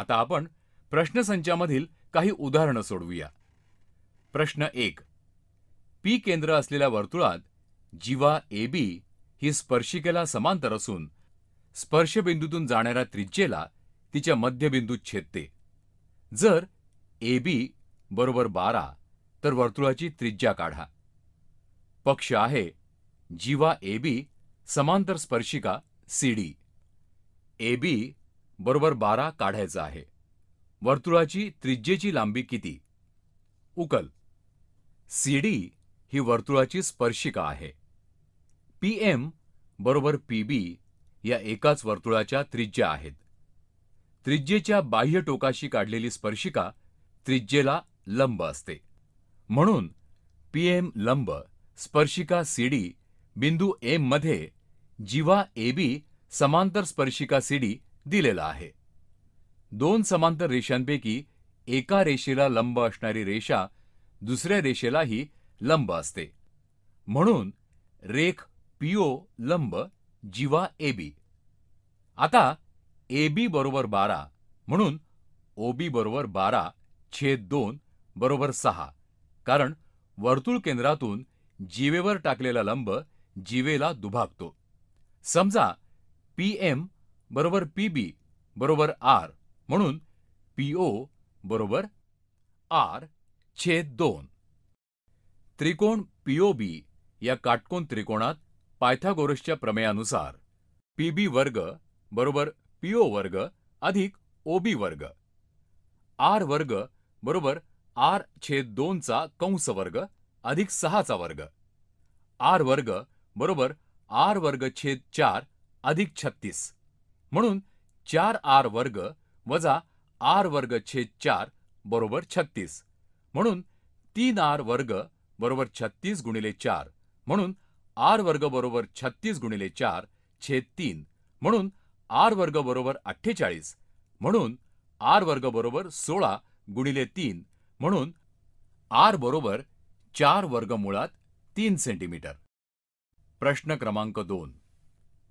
आता आपण प्रश्नसंचामधील काही उदाहरणं सोडवूया प्रश्न एक पी केंद्र असलेल्या वर्तुळात जीवा ए बी ही स्पर्शिकेला समांतर असून स्पर्शबिंदूतून जाणाऱ्या त्रिज्येला तिच्या मध्यबिंदूत छेदते जर ए बी बरोबर बारा तर वर्तुळाची त्रिज्या काढा पक्ष आहे जीवा ए बी समांतर स्पर्शिका सी डी ए बी बरोबर बारा काढायचा आहे वर्तुळाची त्रिज्येची लांबी किती उकल सी ही वर्तुळाची स्पर्शिका आहे पी एम बरोबर पी बी या एकाच वर्तुळाच्या त्रिज्या आहेत त्रिज्येच्या बाह्य टोकाशी काढलेली स्पर्शिका त्रिज्येला लंब असते म्हणून पी एम लंब स्पर्शिका सी डी बिंदू एममध्ये जीवा ए बी समांतर स्पर्शिका सी डी दिलेला आहे दोन समांतर रेषांपैकी एका रेषेला लंब असणारी रेषा दुसऱ्या रेषेलाही लंब असते म्हणून रेख पीओ लंब जीवा एबी आता एबी बरोबर बारा म्हणून ओबी बरोबर बारा छेद दोन बरोबर सहा कारण वर्तुळ केंद्रातून जीवेवर टाकलेला लंब जीवेला दुभागतो समजा पी एम बरोबर पीबी बरोबर आर म्हणून ओ बरोबर आर छेद दोन त्रिकोण पीओबी या काटकोन त्रिकोणात पायथागोरसच्या प्रमेयानुसार पीबी वर्ग बरोबर ओ वर्ग अधिक ओबी वर्ग आर वर्ग बरोबर आर छेद दोनचा कंस वर्ग अधिक सहाचा वर्ग आर वर्ग बरोबर आर वर्ग छेद चार अधिक छत्तीस म्हणून चार आर वर्ग वजा आर वर्ग छेद चार बरोबर छत्तीस म्हणून तीन आर वर्ग बरोबर छत्तीस गुणिले चार म्हणून आर वर्ग बरोबर छत्तीस गुणिले चार छेद तीन म्हणून आर वर्ग बरोबर अठ्ठेचाळीस म्हणून आर वर्ग बरोबर सोळा गुणिले तीन म्हणून आर बरोबर चार वर्ग मुळात तीन सेंटीमीटर प्रश्न क्रमांक दोन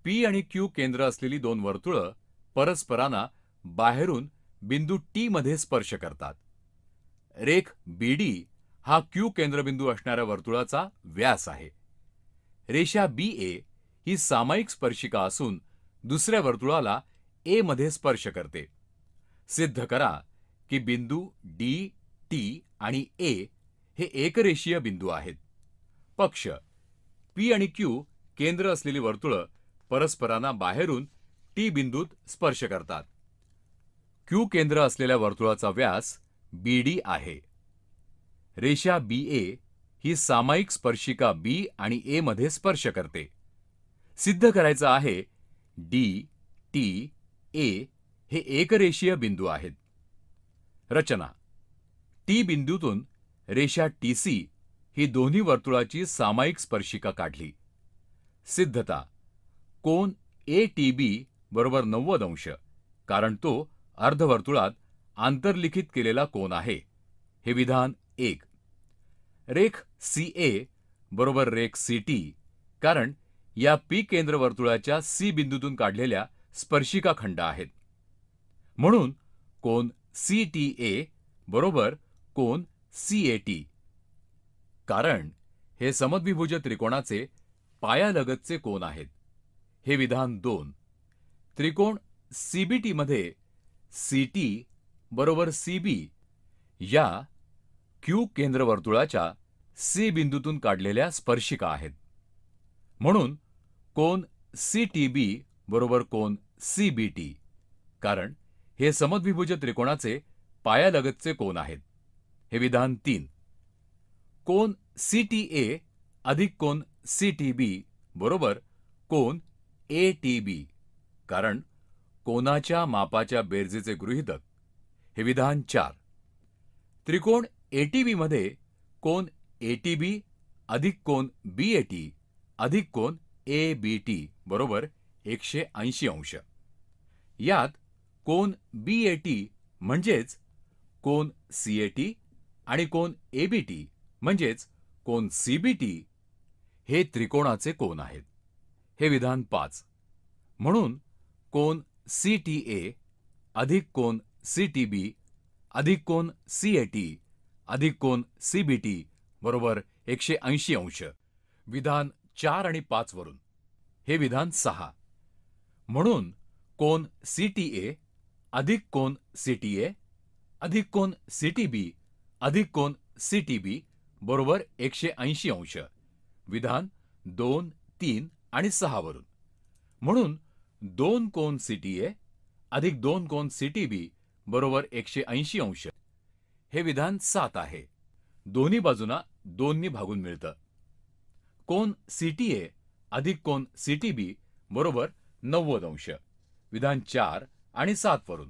पी आणि क्यू केंद्र असलेली दोन वर्तुळं परस्परांना बाहेरून बिंदू टी मध्ये स्पर्श करतात रेख बी डी हा क्यू केंद्रबिंदू असणाऱ्या वर्तुळाचा व्यास आहे रेषा बी ए ही सामायिक स्पर्शिका असून दुसऱ्या वर्तुळाला ए मध्ये स्पर्श करते सिद्ध करा की बिंदू डी टी आणि ए हे एकरेषीय बिंदू आहेत पक्ष पी आणि क्यू केंद्र असलेली वर्तुळं परस्परांना बाहेरून टी बिंदूत स्पर्श करतात क्यू केंद्र असलेल्या वर्तुळाचा व्यास बी डी आहे रेषा बी ए ही सामायिक स्पर्शिका बी आणि ए मध्ये स्पर्श करते सिद्ध करायचं आहे डी टी ए हे एकरेषीय बिंदू आहेत रचना टी बिंदूतून रेषा टी सी ही दोन्ही वर्तुळाची सामायिक स्पर्शिका काढली सिद्धता कोन ए टी बी बरोबर नव्वद अंश कारण तो अर्धवर्तुळात आंतरलिखित केलेला कोन आहे हे विधान एक रेख सी ए बरोबर रेख सी टी कारण या पी केंद्रवर्तुळाच्या सी बिंदूतून काढलेल्या स्पर्शिका खंड आहेत म्हणून कोन सी टी ए बरोबर कोन सी ए टी कारण हे समद्विभुज त्रिकोणाचे पायालगतचे कोन आहेत हे विधान दोन त्रिकोण सीबीटीमध्ये सीटी बरोबर सीबी या क्यू केंद्रवर्तुळाच्या सी बिंदूतून काढलेल्या स्पर्शिका आहेत म्हणून कोन सी बरोबर कोन सी कारण हे समद्विभुज त्रिकोणाचे पायालगतचे कोण आहेत हे विधान तीन कोन सी टी अधिक कोन सी बरोबर कोन ए कारण कोनाच्या मापाच्या बेरजेचे गृहितक हे विधान चार त्रिकोण एटीबीमध्ये कोन एटीबी अधिक कोन बी अधिक कोन ए बी बरोबर एकशे ऐंशी अंश यात कोण बी ए म्हणजेच कोन सी आणि कोन ए बी म्हणजेच कोन सी हे त्रिकोणाचे कोण आहेत हे विधान पाच म्हणून कोण सी टी ए अधिक कोण सी टी बी अधिक कोण सी ए टी अधिक कोण सी बी टी बरोबर एकशे ऐंशी अंश विधान चार आणि पाच वरून हे विधान सहा म्हणून कोण सी टी ए अधिक कोण सी टी ए अधिक कोण सी टी बी अधिक कोण सी टी बी बरोबर एकशे ऐंशी अंश विधान दोन तीन आणि सहावरून म्हणून दोन कोन सीटीए ए अधिक दोन कोन सिटी बी बरोबर एकशे ऐंशी अंश हे विधान सात आहे दोन्ही बाजूंना दोन्ही भागून मिळतं कोन सीटीए ए अधिक कोन सीटीबी बी बरोबर नव्वद अंश विधान चार आणि सातवरून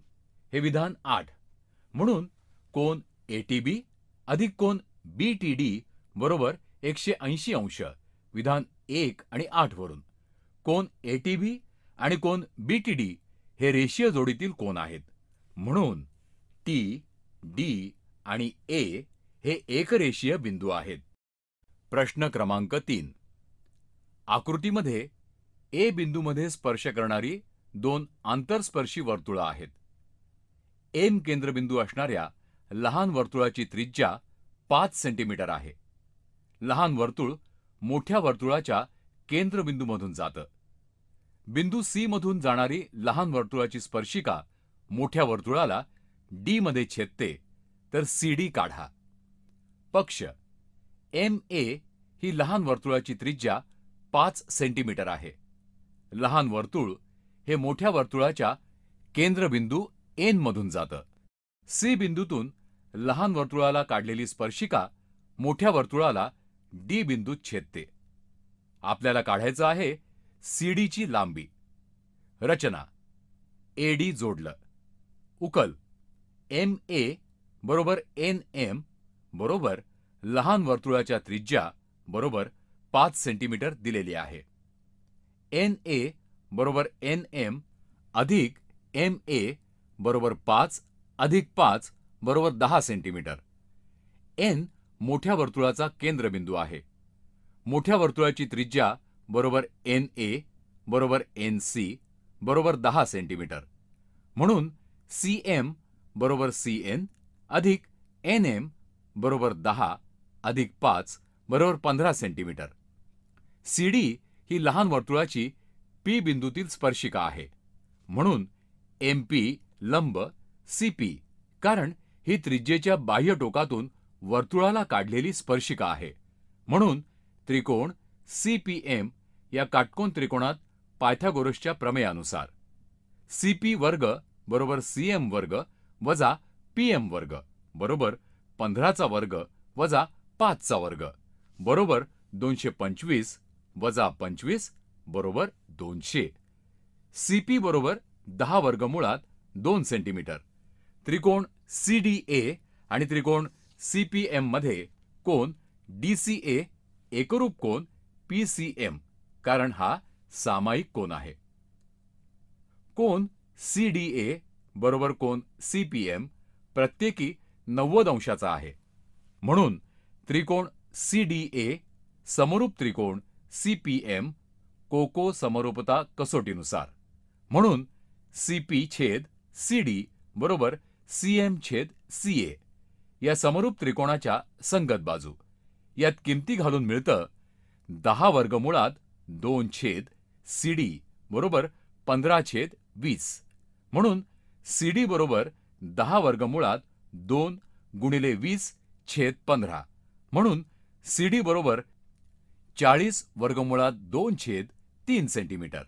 हे विधान आठ म्हणून कोन एटीबी बी अधिक कोन बी टी डी बरोबर एकशे ऐंशी अंश विधान एक आणि आठवरून कोण एटीबी आणि कोण बीटीडी हे रेषीय जोडीतील कोण आहेत म्हणून टी डी आणि ए हे एक एकरेषीय बिंदू आहेत प्रश्न क्रमांक तीन आकृतीमध्ये ए बिंदूमध्ये स्पर्श करणारी दोन आंतरस्पर्शी वर्तुळं आहेत एम केंद्रबिंदू असणाऱ्या लहान वर्तुळाची त्रिज्या पाच सेंटीमीटर आहे लहान वर्तुळ मोठ्या वर्तुळाच्या केंद्रबिंदूमधून जातं बिंदू सी मधून जाणारी लहान वर्तुळाची स्पर्शिका मोठ्या वर्तुळाला डी मध्ये छेदते तर सी डी काढा पक्ष एम ए ही लहान वर्तुळाची त्रिज्या पाच सेंटीमीटर आहे लहान वर्तुळ हे मोठ्या वर्तुळाच्या केंद्रबिंदू एन मधून जातं सी बिंदूतून लहान वर्तुळाला काढलेली स्पर्शिका मोठ्या वर्तुळाला डी बिंदू छेदते आपल्याला काढायचं आहे ची लांबी रचना एडी जोडलं उकल एम ए बरोबर एन एम बरोबर लहान वर्तुळाच्या त्रिज्या बरोबर पाच सेंटीमीटर दिलेली आहे एन ए बरोबर एन एम अधिक एम ए बरोबर पाच अधिक पाच बरोबर दहा सेंटीमीटर एन मोठ्या वर्तुळाचा केंद्रबिंदू आहे मोठ्या वर्तुळाची त्रिज्या बरोबर एन ए बरोबर एन सी बरोबर दहा सेंटीमीटर म्हणून सी एम बरोबर सी एन अधिक एन एम बरोबर दहा अधिक पाच बरोबर पंधरा सेंटीमीटर सी डी ही लहान वर्तुळाची पी बिंदूतील स्पर्शिका आहे म्हणून एम पी लंब सी पी कारण ही त्रिज्येच्या बाह्य टोकातून वर्तुळाला काढलेली स्पर्शिका आहे म्हणून त्रिकोण सी या काटकोन त्रिकोणात पायथ्यागोरसच्या प्रमेयानुसार सी वर्ग बरोबर सी वर्ग वजा पी एम वर्ग बरोबर पंधराचा वर्ग वजा पाचचा वर्ग बरोबर दोनशे पंचवीस वजा पंचवीस बरोबर दोनशे सी पी बरोबर दहा मुळात दोन सेंटीमीटर त्रिकोण सी डी ए आणि त्रिकोण मध्ये कोन डीसीए एकरूप कोन पीसीएम कारण हा सामायिक कोन आहे कोन सीडीए बरोबर कोन सीपीएम प्रत्येकी नव्वद अंशाचा आहे म्हणून त्रिकोण सीडीए समरूप त्रिकोण सीपीएम कोको समरूपता कसोटीनुसार म्हणून सीपी छेद सीडी बरोबर सीएम छेद सीए या समरूप त्रिकोणाच्या संगत बाजू यात किमती घालून मिळतं दहा वर्गमुळात दोन छेद सी डी बरोबर पंधरा छेद वीस म्हणून सी डी बरोबर दहा वर्गमुळात दोन गुणिले वीस छेद पंधरा म्हणून सी डी बरोबर चाळीस वर्गमुळात दोन छेद तीन सेंटीमीटर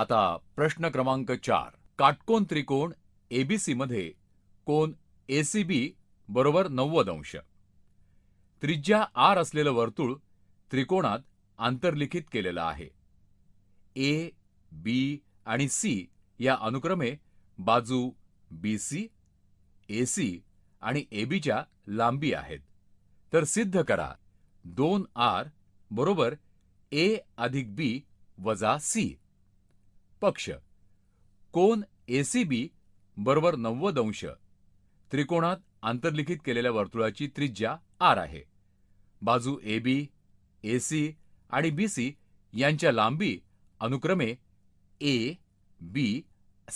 आता प्रश्न क्रमांक चार काटकोन त्रिकोण एबीसीमध्ये कोण एसीबी बरोबर नव्वद अंश त्रिज्या आर असलेलं वर्तुळ त्रिकोणात आंतरलिखित केलेलं आहे ए बी आणि सी या अनुक्रमे बाजू बी सी ए सी आणि एबीच्या लांबी आहेत तर सिद्ध करा दोन आर बरोबर ए अधिक बी वजा सी पक्ष कोन ए सी बी बरोबर नव्वद अंश त्रिकोणात आंतरलिखित केलेल्या वर्तुळाची त्रिज्या आर आहे बाजू ए बी ए सी आणि बी सी यांच्या लांबी अनुक्रमे ए बी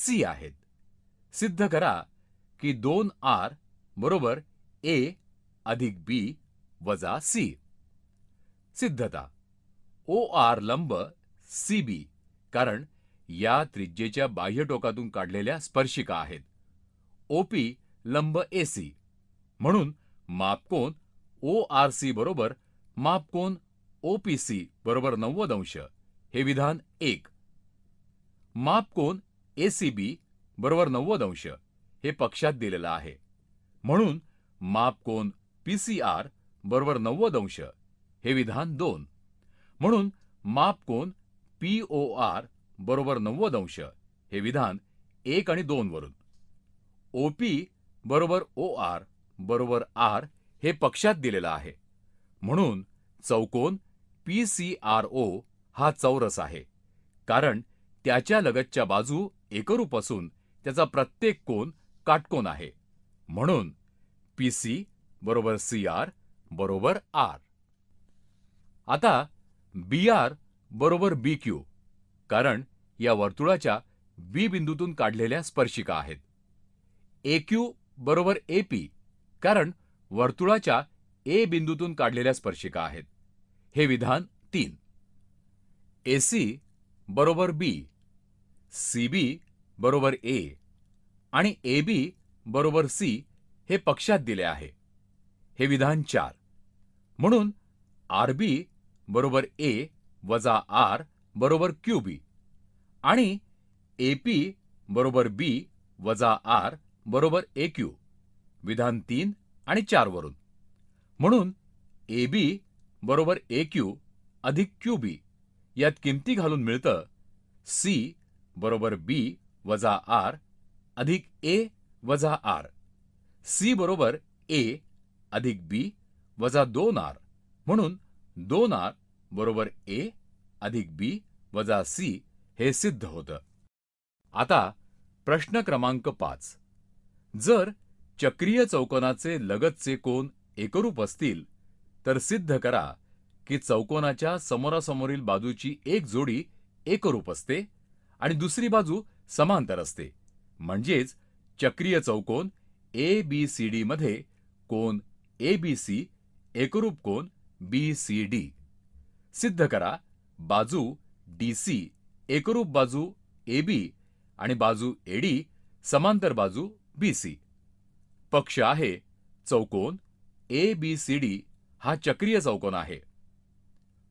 सी आहेत सिद्ध करा की दोन आर बरोबर ए अधिक बी वजा सी सिद्धता ओ आर लंब सी बी कारण या त्रिज्येच्या बाह्य टोकातून काढलेल्या स्पर्शिका आहेत ओपी लंब सी म्हणून मापकोन ओ आर सी बरोबर मापकोन ओपीसी बरोबर नव्वद अंश हे विधान एक मापकोन एसीबी बरोबर नव्वद अंश हे पक्षात दिलेलं आहे म्हणून मापकोन पीसीआर बरोबर नव्वद अंश हे विधान दोन म्हणून मापकोन ओ आर बरोबर नव्वद अंश हे विधान एक आणि दोन वरून ओपी बरोबर ओ आर बरोबर आर हे पक्षात दिलेलं आहे म्हणून चौकोन पी सी आर ओ हा चौरस आहे कारण त्याच्या लगतच्या बाजू एकरूप असून त्याचा प्रत्येक कोन काटकोन आहे म्हणून पी सी बरोबर सी आर बरोबर आर आता बी आर बरोबर बी क्यू कारण या वर्तुळाच्या बी बिंदूतून काढलेल्या स्पर्शिका आहेत ए क्यू बरोबर ए पी कारण वर्तुळाच्या ए बिंदूतून काढलेल्या स्पर्शिका आहेत हे विधान तीन ए सी बरोबर बी सी बी बरोबर ए आणि ए बी बरोबर सी हे पक्षात दिले आहे हे विधान चार म्हणून आर बी बरोबर ए वजा आर बरोबर क्यू बी आणि ए पी बरोबर बी वजा आर बरोबर ए क्यू विधान तीन आणि वरून म्हणून ए बी बरोबर ए क्यू अधिक क्यू बी यात किमती घालून मिळतं सी बरोबर बी वजा आर अधिक ए वजा आर सी बरोबर ए अधिक बी वजा दोन आर म्हणून दोन आर बरोबर ए अधिक बी वजा सी हे सिद्ध होतं आता प्रश्न क्रमांक पाच जर चक्रीय चौकोनाचे लगतचे कोन एकरूप असतील तर सिद्ध करा की चौकोनाच्या समोरासमोरील बाजूची एक जोडी एकरूप असते आणि दुसरी बाजू समांतर असते म्हणजेच चक्रीय चौकोन ए बी सी डी मध्ये कोन ए बी सी एकरूप कोन बी सी डी सिद्ध करा बाजू डी सी एकरूप बाजू ए बी आणि बाजू ए डी समांतर बाजू बी सी पक्ष आहे चौकोन ए बी सी डी हा चक्रीय चौकोन आहे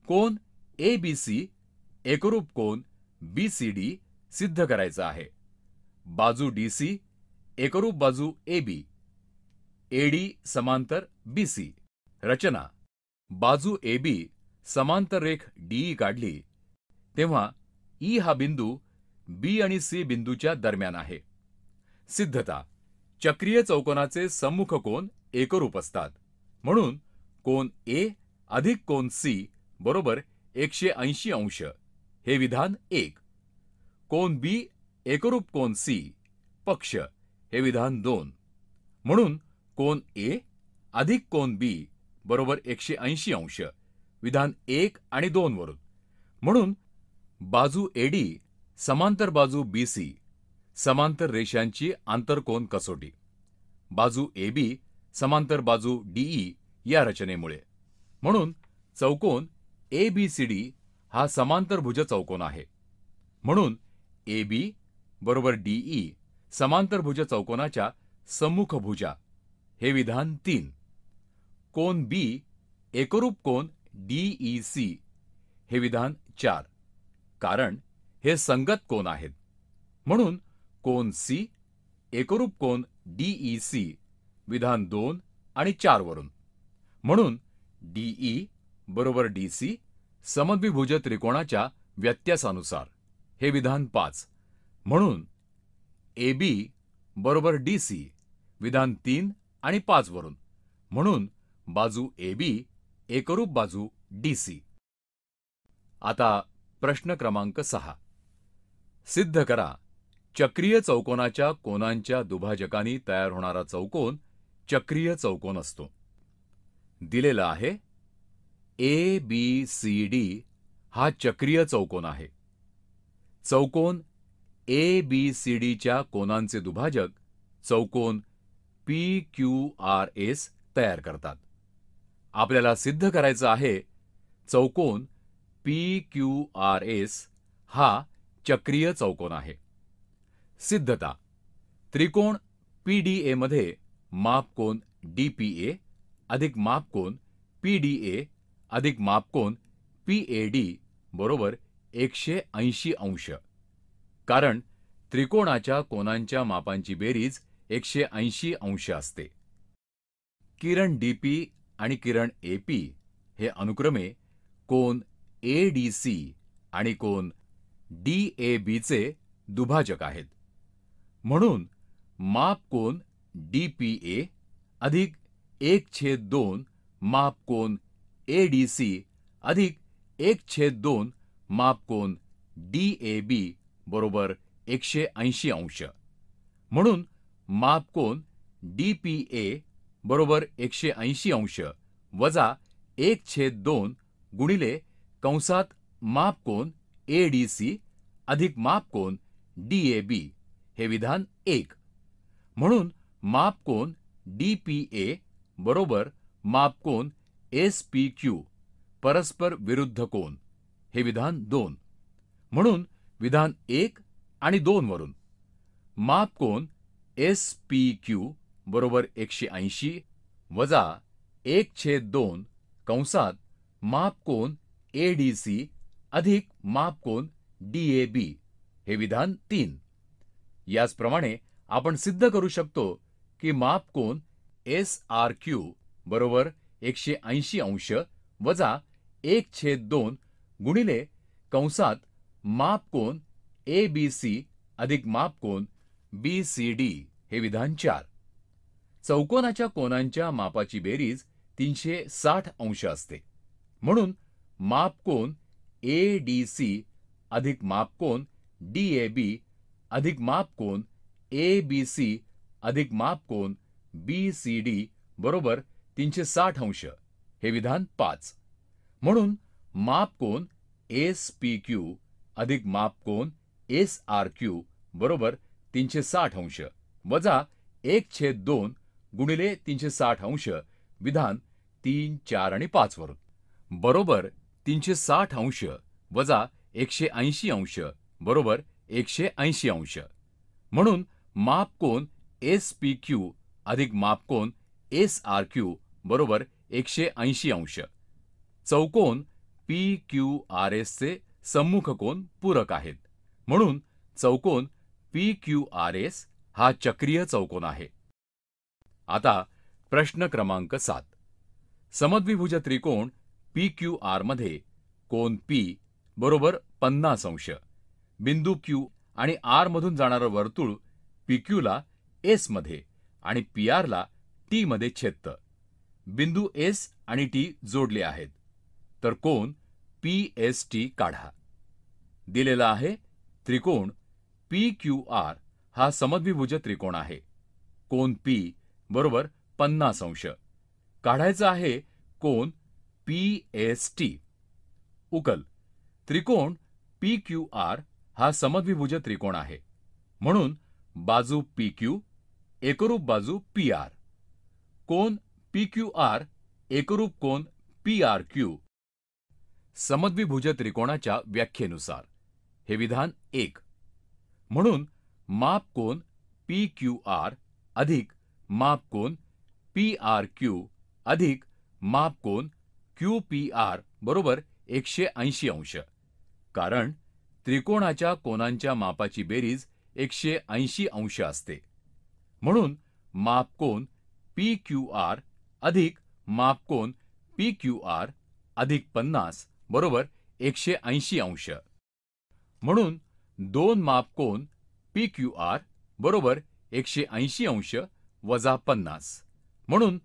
कोन ए बी सी एकरूप कोन बी सी डी सिद्ध करायचा आहे बाजू डी सी एकरूप बाजू ए बी एडी समांतर बी सी रचना बाजू ए बी समांतर रेख डीई e काढली तेव्हा ई e हा बिंदू बी आणि सी बिंदूच्या दरम्यान आहे सिद्धता चक्रीय चौकोनाचे सम्मुख कोन एकरूप असतात म्हणून कोन ए अधिक कोन सी बरोबर एकशे ऐंशी अंश हे विधान एक कोन बी एकरूप कोन सी पक्ष हे विधान दोन म्हणून कोन ए अधिक कोन बी बरोबर एकशे ऐंशी अंश विधान एक आणि वरून म्हणून बाजू एडी समांतर बाजू बी सी समांतर रेषांची आंतरकोन कसोटी बाजू ए बी समांतर बाजू डीई या रचनेमुळे म्हणून चौकोन ए बी सी डी हा समांतरभुज चौकोन आहे म्हणून ए बी बरोबर डीई समांतरभुज चौकोनाच्या भुजा. हे विधान तीन कोन बी एकरूप कोन डीई सी हे विधान चार कारण हे संगत कोन आहेत म्हणून कोन सी एकरूप कोन डीई सी e विधान दोन आणि चार वरून म्हणून डीई e बरोबर डीसी समद्विभुज त्रिकोणाच्या व्यत्यासानुसार हे विधान पाच म्हणून ए बी बरोबर डी सी विधान तीन आणि पाच वरून म्हणून बाजू ए बी एकरूप बाजू डी सी आता प्रश्न क्रमांक सहा सिद्ध करा चक्रीय चौकोनाच्या कोनांच्या दुभाजकांनी तयार होणारा चौकोन चक्रीय चौकोन असतो दिलेला आहे ए बी सी डी हा चक्रीय चौकोन आहे चौकोन ए बी सी डीच्या कोनांचे दुभाजक चौकोन पी क्यू आर एस तयार करतात आपल्याला सिद्ध करायचं आहे चौकोन पी क्यू आर एस हा चक्रीय चौकोन आहे सिद्धता त्रिकोण पीडीए मध्ये मापकोन डीपीए अधिक मापकोन पीडीए अधिक मापकोन पीएडी बरोबर एकशे ऐंशी अंश कारण त्रिकोणाच्या कोनांच्या मापांची बेरीज एकशे ऐंशी अंश असते किरण डीपी आणि किरण एपी हे अनुक्रमे कोन एडीसी आणि कोन डी ए बीचे दुभाजक आहेत म्हणून मापकोन डीपीए अधिक एक छेद दोन मापकोन एडीसी अधिक एक छेद दोन मापकोन बी बरोबर एकशे ऐंशी अंश म्हणून मापकोन डीपीए बरोबर एकशे ऐंशी अंश वजा एक छेद दोन गुणिले कंसात मापकोन एडीसी अधिक मापकोन डीएबी हे विधान एक म्हणून मापकोन डी पी ए बरोबर मापकोन एस पी क्यू परस्पर विरुद्ध कोन हे विधान दोन म्हणून विधान एक आणि दोन वरून मापकोन एस पी क्यू बरोबर एकशे ऐंशी वजा एक छेद दोन कंसात मापकोन ए डी सी अधिक मापकोन डी ए बी हे विधान तीन याचप्रमाणे आपण सिद्ध करू शकतो की माप कोन एस आर क्यू बरोबर एकशे ऐंशी अंश वजा एक छेद दोन गुणिले कंसात माप कोन ए बी सी अधिक माप कोन बी सी डी हे विधान चार चौकोनाच्या कोनांच्या मापाची बेरीज तीनशे साठ अंश असते म्हणून माप कोन ए अधिक माप डी ए अधिक माप कोन ए बी सी अधिक माप कोन बी सी डी बरोबर तीनशे साठ अंश हे विधान पाच म्हणून माप कोन एस पी क्यू अधिक माप कोन एस आर क्यू बरोबर तीनशे साठ अंश वजा एक छेद दोन गुणिले तीनशे साठ अंश विधान तीन चार आणि पाचवर बरोबर तीनशे साठ अंश वजा एकशे ऐंशी अंश बरोबर एकशे ऐंशी अंश म्हणून मापकोन एस पी क्यू अधिक मापकोन एस आर क्यू बरोबर एकशे ऐंशी अंश चौकोन पी क्यू आर एसचे सम्मुख कोन पूरक आहेत म्हणून चौकोन पी क्यू आर एस हा चक्रीय चौकोन आहे आता प्रश्न क्रमांक सात समद्विभुज त्रिकोण पी क्यू आरमध्ये कोन पी बरोबर पन्नास अंश बिंदू क्यू आणि आर मधून जाणारं वर्तुळ पीक्यूला एस मध्ये आणि पी टी मध्ये छेदत बिंदू एस आणि टी जोडले आहेत तर कोण पी एस टी काढा दिलेला आहे त्रिकोण पी क्यू आर हा समद्विभुज त्रिकोण आहे कोण पी बरोबर पन्नास अंश काढायचा आहे कोण पी एस टी उकल त्रिकोण पी क्यू आर हा समद्विभुज त्रिकोण आहे म्हणून बाजू पी क्यू एकरूप बाजू पी आर कोन पी क्यू आर एकरूप कोन पी आर क्यू समद्विभुज त्रिकोणाच्या व्याख्येनुसार हे विधान एक म्हणून माप कोन पी क्यू आर अधिक माप कोन पी आर क्यू अधिक माप कोन क्यू पी आर बरोबर एकशे ऐंशी अंश कारण त्रिकोणाच्या कोनांच्या मापाची बेरीज एकशे ऐंशी अंश असते म्हणून मापकोन पी क्यू आर अधिक मापकोन पी क्यू आर अधिक पन्नास बरोबर एकशे ऐंशी अंश म्हणून दोन मापकोन पी क्यू आर बरोबर एकशे ऐंशी अंश वजा पन्नास म्हणून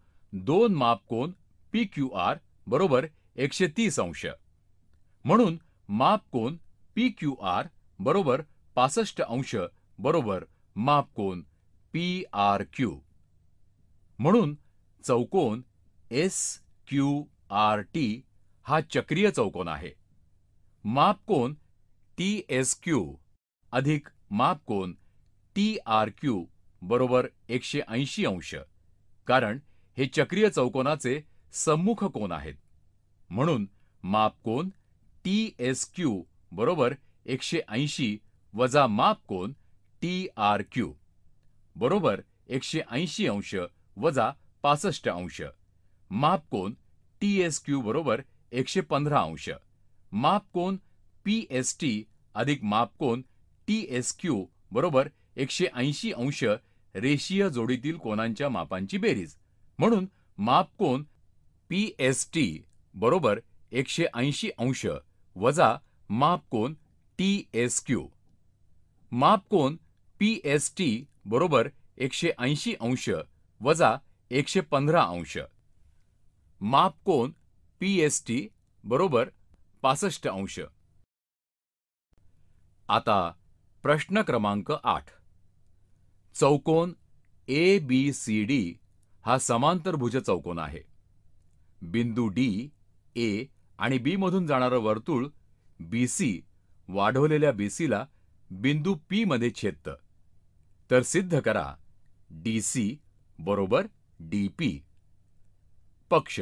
दोन मापकोन पी क्यू आर बरोबर एकशे तीस अंश म्हणून मापकोन पी क्यू आर बरोबर पासष्ट अंश बरोबर मापकोन पी आर क्यू म्हणून चौकोन एस क्यू आर टी हा चक्रीय चौकोन आहे मापकोन टी एस क्यू अधिक मापकोन टी आर क्यू बरोबर एकशे ऐंशी अंश कारण हे चक्रीय चौकोनाचे सम्मुख कोन आहेत म्हणून मापकोन टी एस क्यू बरोबर एकशे ऐंशी वजा माप कोन टी आर क्यू बरोबर एकशे ऐंशी अंश वजा पासष्ट अंश माप कोन टी एस क्यू बरोबर एकशे पंधरा अंश माप कोन पी एस टी अधिक माप कोन टी एस क्यू बरोबर एकशे ऐंशी अंश रेषीय जोडीतील कोणांच्या मापांची बेरीज म्हणून माप कोन पी एस टी बरोबर एकशे ऐंशी अंश वजा मापकोन टी एस क्यू मापकोन पी एस टी बरोबर एकशे ऐंशी अंश वजा एकशे पंधरा अंश मापकोन पी एस टी बरोबर पासष्ट अंश आता प्रश्न क्रमांक आठ चौकोन ए बी सी डी हा समांतरभुज चौकोन आहे बिंदू डी ए आणि मधून जाणारं वर्तुळ बीसी वाढवलेल्या ला बिंदू पी मध्ये छेदत तर सिद्ध करा डीसी बरोबर डीपी पक्ष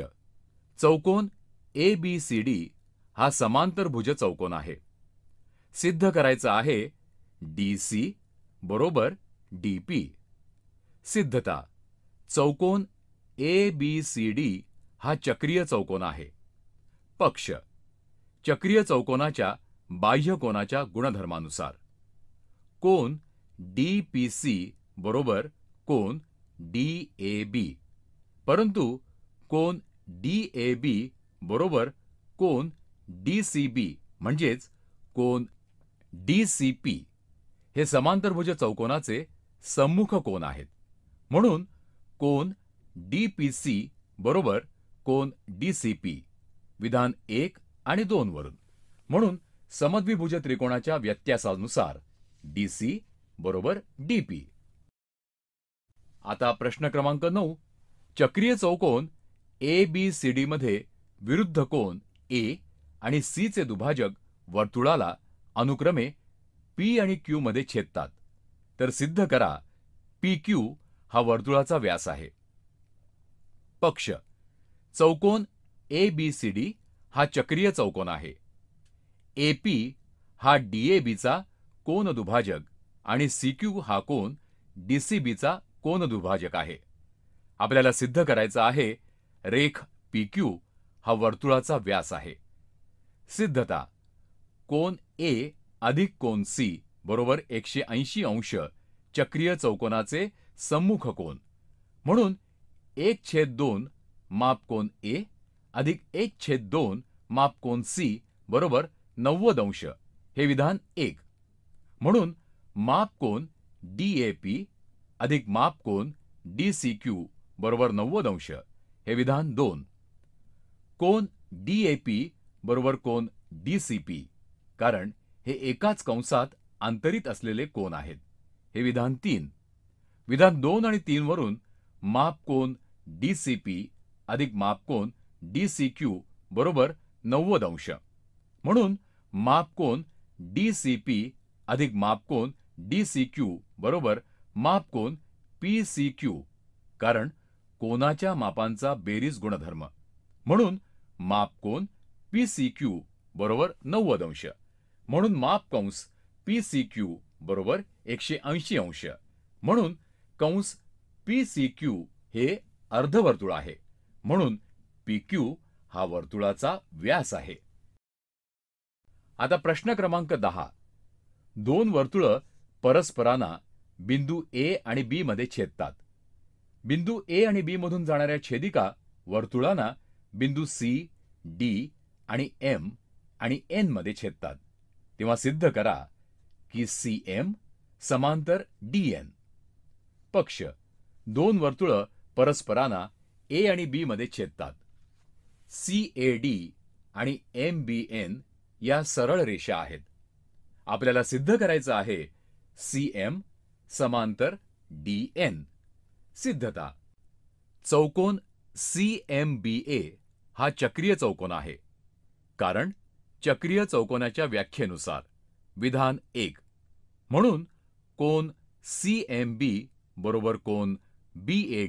चौकोन ए बी सी डी हा समांतरभुज चौकोन आहे सिद्ध करायचं आहे डी सी बरोबर डी सिद्धता चौकोन ए बी सी डी हा चक्रीय चौकोन आहे पक्ष चक्रीय चौकोनाच्या बाह्य कोनाच्या गुणधर्मानुसार कोन डी बरोबर कोन डी ए बी परंतु कोन डी ए बी बरोबर कोन डी सी बी म्हणजेच कोन डी सी हे समांतरभुज चौकोनाचे सम्मुख कोन आहेत म्हणून कोन डी बरोबर कोन डी सी विधान एक आणि दोन वरून म्हणून समद्विभुज त्रिकोणाच्या व्यत्यासानुसार डी सी बरोबर डी पी आता प्रश्न क्रमांक नऊ चक्रीय चौकोन ए बी सी डी मध्ये विरुद्ध कोन ए आणि सी चे दुभाजक वर्तुळाला अनुक्रमे पी आणि क्यू मध्ये छेदतात तर सिद्ध करा पी क्यू हा वर्तुळाचा व्यास आहे पक्ष चौकोन ए बी सी डी हा चक्रीय चौकोन आहे ए पी हा डीएबीचा कोन दुभाजक आणि सी क्यू हा कोन डीसीबीचा कोन दुभाजक आहे आपल्याला सिद्ध करायचं आहे रेख पीक्यू हा वर्तुळाचा व्यास आहे सिद्धता कोन ए अधिक कोन सी बरोबर एकशे ऐंशी अंश चक्रीय चौकोनाचे सम्मुख कोन म्हणून एक छेद दोन माप कोन ए अधिक एक छेद दोन माप कोन सी बरोबर नव्वद अंश हे विधान एक म्हणून माप कोन डी ए पी अधिक माप कोन डी सी क्यू बरोबर नव्वद अंश हे विधान दोन कोन डी ए पी बरोबर कोन डी सी पी कारण हे एकाच कंसात आंतरित असलेले कोन आहेत हे विधान तीन विधान दोन आणि तीनवरून माप कोन डी सी पी अधिक मापकोन डी सी क्यू बरोबर नव्वद अंश म्हणून मापकोन डी सी पी अधिक मापकोन डी सी क्यू बरोबर मापकोन पी सी क्यू कारण कोनाच्या मापांचा बेरीज गुणधर्म म्हणून मापकोन पी सी क्यू बरोबर नव्वद अंश म्हणून माप कंस पी सी क्यू बरोबर एकशे ऐंशी अंश म्हणून कंस पी सी क्यू हे अर्धवर्तुळ आहे म्हणून PQ हा वर्तुळाचा व्यास आहे आता प्रश्न क्रमांक दहा दोन वर्तुळं परस्परांना बिंदू ए आणि B मध्ये छेदतात बिंदू ए आणि बी मधून जाणाऱ्या छेदिका वर्तुळांना बिंदू सी डी आणि एम आणि N मध्ये छेदतात तेव्हा सिद्ध करा की सी एम समांतर डी एन पक्ष दोन वर्तुळं परस्परांना ए आणि बी मध्ये छेदतात सी ए डी आणि एम बी एन या सरळ रेषा आहेत आपल्याला सिद्ध करायचं आहे सी एम समांतर डी एन सिद्धता चौकोन सी एम बी ए हा चक्रीय चौकोन आहे कारण चक्रीय चौकोनाच्या व्याख्येनुसार विधान एक म्हणून कोन सी एम बी बरोबर कोन बी ए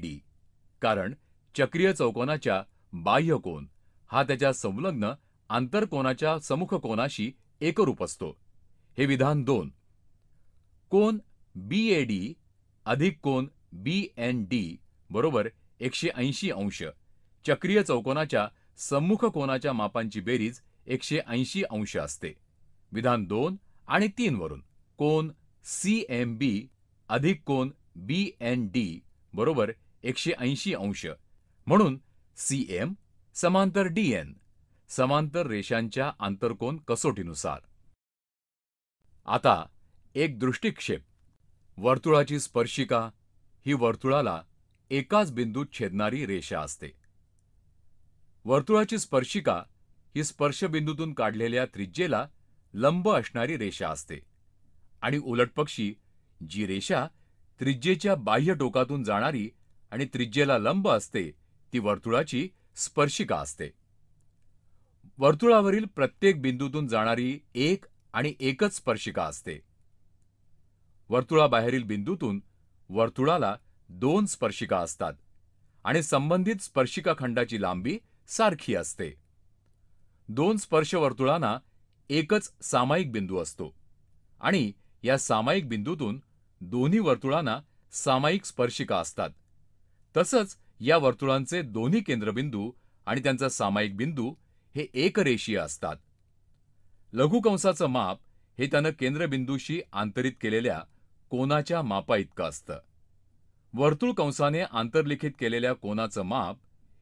कारण चक्रीय चौकोनाच्या बाह्य कोन हा त्याच्या संलग्न आंतरकोनाच्या समुख कोनाशी एकरूप असतो हे विधान दोन कोन डी अधिक कोन बी एन डी बरोबर एकशे ऐंशी अंश चक्रीय चौकोनाच्या सम्मुख कोनाच्या मापांची बेरीज एकशे ऐंशी अंश असते विधान दोन आणि तीनवरून कोन सी एम बी अधिक कोन बी एन डी बरोबर एकशे ऐंशी अंश म्हणून सी एम समांतर डीएन समांतर रेषांच्या आंतरकोन कसोटीनुसार आता एक दृष्टिक्षेप वर्तुळाची स्पर्शिका ही वर्तुळाला एकाच बिंदूत छेदणारी रेषा असते वर्तुळाची स्पर्शिका ही स्पर्शबिंदूतून काढलेल्या त्रिज्येला लंब असणारी रेषा असते आणि उलटपक्षी जी रेषा त्रिज्येच्या बाह्य टोकातून जाणारी आणि त्रिज्येला लंब असते ती वर्तुळाची स्पर्शिका असते वर्तुळावरील प्रत्येक बिंदूतून जाणारी एक आणि एकच स्पर्शिका असते वर्तुळाबाहेरील बिंदूतून वर्तुळाला दोन स्पर्शिका असतात आणि संबंधित स्पर्शिका खंडाची लांबी सारखी असते दोन स्पर्श वर्तुळांना एकच सामायिक बिंदू असतो आणि या सामायिक बिंदूतून दोन्ही वर्तुळांना सामायिक स्पर्शिका असतात तसंच या वर्तुळांचे दोन्ही केंद्रबिंदू आणि त्यांचा सामायिक बिंदू हे एकरेषीय असतात लघुकंसाचं माप हे त्यानं केंद्रबिंदूशी आंतरित केलेल्या मापा मापाइतकं असतं वर्तुळ कंसाने आंतरलिखित केलेल्या कोणाचं माप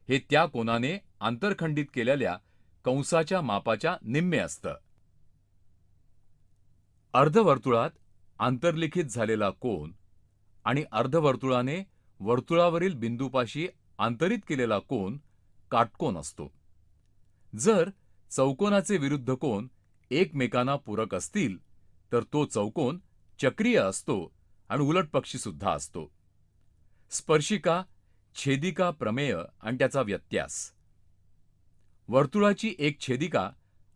हे त्या कोनाने आंतरखंडित केलेल्या कंसाच्या मापाच्या निम्मे असतं अर्धवर्तुळात आंतरलिखित झालेला कोन आणि अर्धवर्तुळाने वर्तुळावरील बिंदूपाशी आंतरित केलेला कोन काटकोन असतो जर चौकोनाचे विरुद्ध कोन एकमेकांना पूरक असतील तर तो चौकोन चक्रीय असतो आणि उलटपक्षीसुद्धा असतो स्पर्शिका छेदिका प्रमेय आणि त्याचा व्यत्यास वर्तुळाची एक छेदिका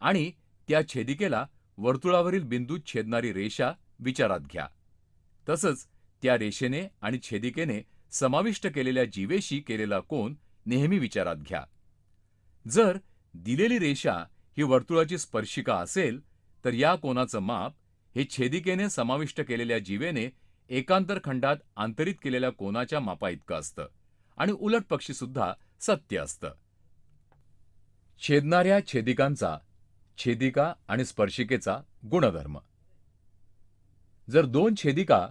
आणि त्या छेदिकेला वर्तुळावरील बिंदू छेदणारी रेषा विचारात घ्या तसंच त्या रेषेने आणि छेदिकेने समाविष्ट केलेल्या जीवेशी केलेला कोन नेहमी विचारात घ्या जर दिलेली रेषा ही वर्तुळाची स्पर्शिका असेल तर या कोणाचं माप हे छेदिकेने समाविष्ट केलेल्या जीवेने एकांतर खंडात आंतरित केलेल्या कोनाच्या मापाइतकं असतं आणि उलट सुद्धा सत्य असतं छेदणाऱ्या छेदिकांचा छेदिका आणि स्पर्शिकेचा गुणधर्म जर दोन छेदिका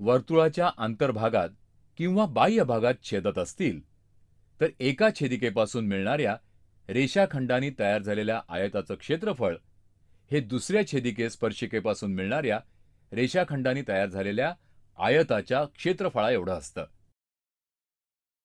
वर्तुळाच्या आंतरभागात किंवा बाह्य भागात छेदत असतील तर एका छेदिकेपासून मिळणाऱ्या रेषाखंडानी तयार झालेल्या आयताचं क्षेत्रफळ हे दुसऱ्या छेदिके स्पर्शिकेपासून मिळणाऱ्या रेषाखंडानी तयार झालेल्या आयताच्या क्षेत्रफळा एवढं असतं